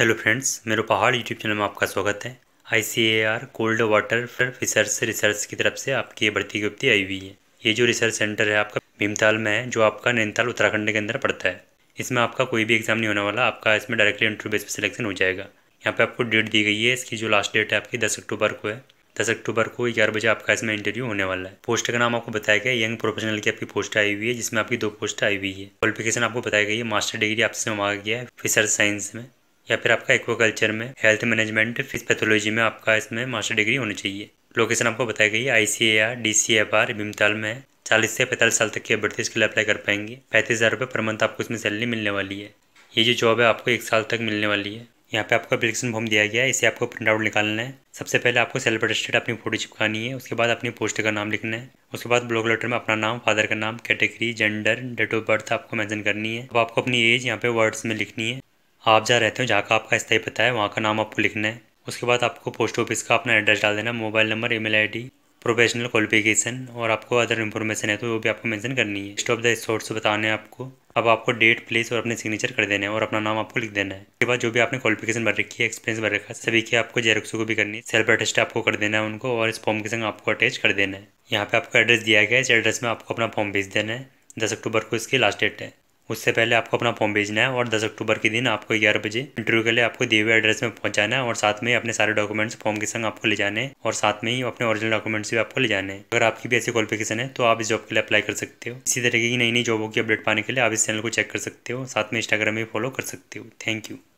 hello friends मेरे पहाड़ YouTube channel में आपका स्वागत है I C A R cold water research research की तरफ से आपकी ये भर्ती की आई हुई है ये जो रिसर्च सेंटर है आपका भीमताल में है जो आपका नैनीताल उत्तराखंड के अंदर पड़ता है इसमें आपका कोई भी एग्जाम नहीं होने वाला आपका इसमें डायरेक्टली इंटरव्यू बेस पर सिलेक्शन हो जाएगा यहाँ पर आपको डेट दी गई है इसकी जो लास्ट डेट है आपकी दस अक्टूबर को है दस अक्टूबर को ग्यारह बजे आपका इसमें इंटरव्यू होने वाला है पोस्ट का नाम आपको बताया गया यंग प्रोफेशनल की आपकी पोस्ट आई हुई है जिसमें आपकी दो पोस्ट आई हुई है क्वालिफिकेशन आपको बताई गई है मास्टर डिग्री आपसे मांगा गया है फिशर साइंस में या फिर आपका एक्वाकल्चर में हेल्थ मैनेजमेंट फिश पैथोलॉजी में आपका इसमें मास्टर डिग्री होनी चाहिए लोकेशन आपको बताई गई I C A R D C F R Bhimtal में चालीस से पैंतालीस साल तक के अभ्यर्थी इसके लिए अप्लाई कर पाएंगे पैंतीस हज़ार रुपये पर मंथ आपको इसमें सैलरी मिलने वाली है ये जो जॉब है आपको एक साल तक मिलने वाली है यहाँ पे आपको अप्लीकेशन फॉर्म दिया गया है इसे आपको प्रिंट आउट निकालना है सबसे पहले आपको सेल्फ अटेस्टेड अपनी फोटो चिपकानी है उसके बाद अपनी पोस्ट का नाम लिखना है उसके बाद ब्लॉक लेटर में अपना नाम फादर का नाम category gender date of birth आपको मैंशन करनी है अब आपको अपनी एज यहाँ पे वर्ड्स में लिखनी है आप जहाँ रहते हो जहाँ का आपका स्थायी पता है वहाँ का नाम आपको लिखना है उसके बाद आपको पोस्ट ऑफिस का अपना एड्रेस डाल देना mobile number email ID professional qualification और आपको अदर इन्फॉर्मेशन है तो वो भी आपको मेंशन करनी है स्टॉप द सोर्स बताने हैं आपको अब आपको डेट प्लेस और अपने सिग्नेचर कर देना है और अपना नाम आपको लिख देना है उसके बाद जो भी आपने क्वालिफिकेशन भर रखी है एक्सपीरियंस भर रखा है सभी की आपको जेरोक्सो को भी करनी है सेल्फ अटेस्ट आपको कर देना है उनको और इस फॉर्म के संग आपको अटैच कर देना है यहाँ पे आपको एड्रेस दिया गया है इस एड्रेस में आपको अपना फॉर्म भेज देना है दस अक्टूबर को इसकी लास्ट डेट है उससे पहले आपको अपना फॉर्म भेजना है और दस अक्टूबर के दिन आपको ग्यारह बजे इंटरव्यू के लिए आपको दिए हुए एड्रेस में पहुंचाना है और साथ में अपने सारे डॉक्यूमेंट्स फॉर्म के संग आपको ले जाने हैं और साथ में ही अपने ओरिजिनल डॉक्यूमेंट्स भी आपको ले जाने हैं अगर आपकी भी ऐसी क्वालिफिकेशन है तो आप इस जॉब के लिए अप्लाई कर सकते हो इसी तरीके की नई नई जॉबों की अपडेट पाने के लिए आप इस चैनल को चेक कर सकते हो साथ में इंस्टाग्राम में फॉलो कर सकते हो थैंक यू